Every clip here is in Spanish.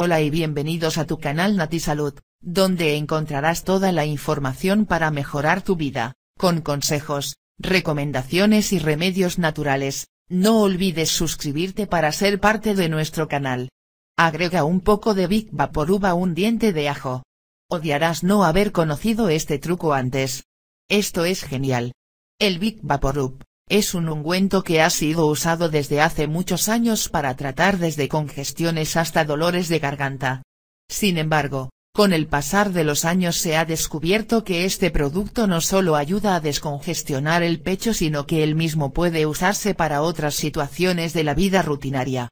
Hola y bienvenidos a tu canal NatiSalud, Salud, donde encontrarás toda la información para mejorar tu vida, con consejos, recomendaciones y remedios naturales, no olvides suscribirte para ser parte de nuestro canal. Agrega un poco de Big a un diente de ajo. Odiarás no haber conocido este truco antes. Esto es genial. El Big Vaporub, es un ungüento que ha sido usado desde hace muchos años para tratar desde congestiones hasta dolores de garganta. Sin embargo, con el pasar de los años se ha descubierto que este producto no solo ayuda a descongestionar el pecho sino que el mismo puede usarse para otras situaciones de la vida rutinaria.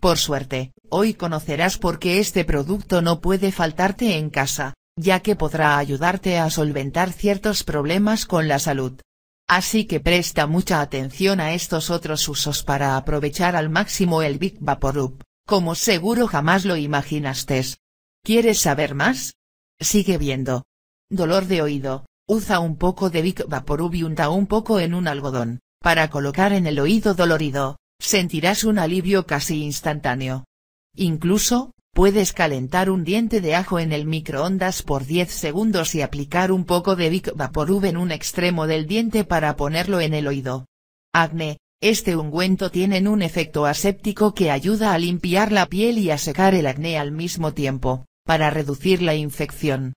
Por suerte, hoy conocerás por qué este producto no puede faltarte en casa, ya que podrá ayudarte a solventar ciertos problemas con la salud. Así que presta mucha atención a estos otros usos para aprovechar al máximo el Big Vaporub, como seguro jamás lo imaginaste. ¿Quieres saber más? Sigue viendo. Dolor de oído, usa un poco de Big Vaporub y unta un poco en un algodón, para colocar en el oído dolorido, sentirás un alivio casi instantáneo. Incluso, Puedes calentar un diente de ajo en el microondas por 10 segundos y aplicar un poco de Vic Vaporub en un extremo del diente para ponerlo en el oído. Acné, este ungüento tiene un efecto aséptico que ayuda a limpiar la piel y a secar el acné al mismo tiempo, para reducir la infección.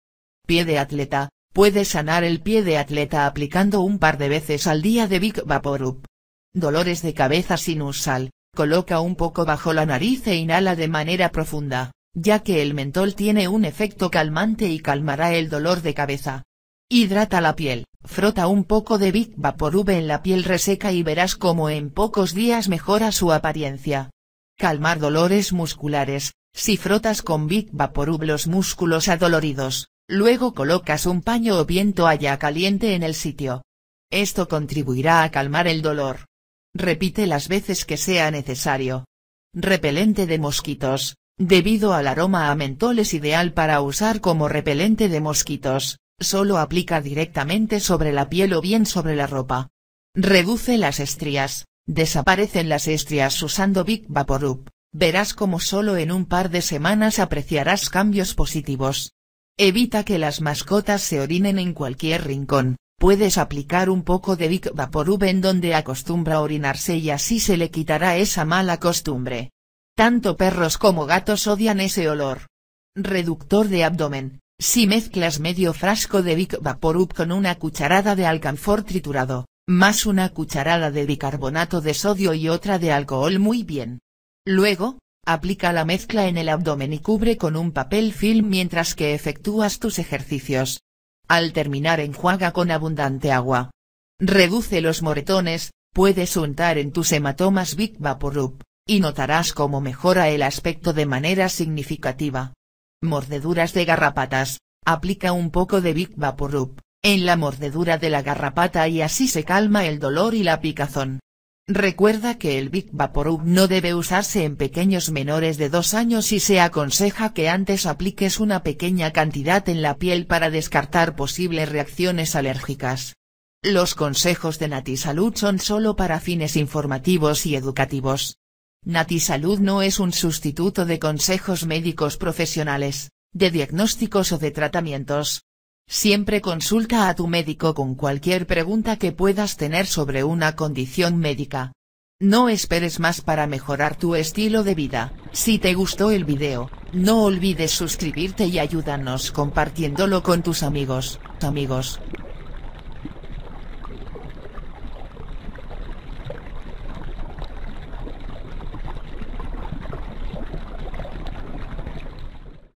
Pie de atleta, puedes sanar el pie de atleta aplicando un par de veces al día de Vic Vaporub. Dolores de cabeza sinusal, Coloca un poco bajo la nariz e inhala de manera profunda, ya que el mentol tiene un efecto calmante y calmará el dolor de cabeza. Hidrata la piel, frota un poco de Big Vapor V en la piel reseca y verás cómo en pocos días mejora su apariencia. Calmar dolores musculares, si frotas con Big Vapor V los músculos adoloridos, luego colocas un paño o viento allá caliente en el sitio. Esto contribuirá a calmar el dolor repite las veces que sea necesario. Repelente de mosquitos, debido al aroma a mentol es ideal para usar como repelente de mosquitos, solo aplica directamente sobre la piel o bien sobre la ropa. Reduce las estrías, desaparecen las estrías usando Big Vaporub, verás como solo en un par de semanas apreciarás cambios positivos. Evita que las mascotas se orinen en cualquier rincón puedes aplicar un poco de Vic Vaporub en donde acostumbra orinarse y así se le quitará esa mala costumbre. Tanto perros como gatos odian ese olor. Reductor de abdomen, si mezclas medio frasco de Vic Vaporub con una cucharada de alcanfor triturado, más una cucharada de bicarbonato de sodio y otra de alcohol muy bien. Luego, aplica la mezcla en el abdomen y cubre con un papel film mientras que efectúas tus ejercicios, al terminar enjuaga con abundante agua. Reduce los moretones, puedes untar en tus hematomas Big Vaporub, y notarás cómo mejora el aspecto de manera significativa. Mordeduras de garrapatas, aplica un poco de Big Vaporub, en la mordedura de la garrapata y así se calma el dolor y la picazón. Recuerda que el Big Vaporub no debe usarse en pequeños menores de 2 años y se aconseja que antes apliques una pequeña cantidad en la piel para descartar posibles reacciones alérgicas. Los consejos de Natisalud son solo para fines informativos y educativos. Natisalud no es un sustituto de consejos médicos profesionales, de diagnósticos o de tratamientos. Siempre consulta a tu médico con cualquier pregunta que puedas tener sobre una condición médica. No esperes más para mejorar tu estilo de vida, si te gustó el video, no olvides suscribirte y ayúdanos compartiéndolo con tus amigos, amigos.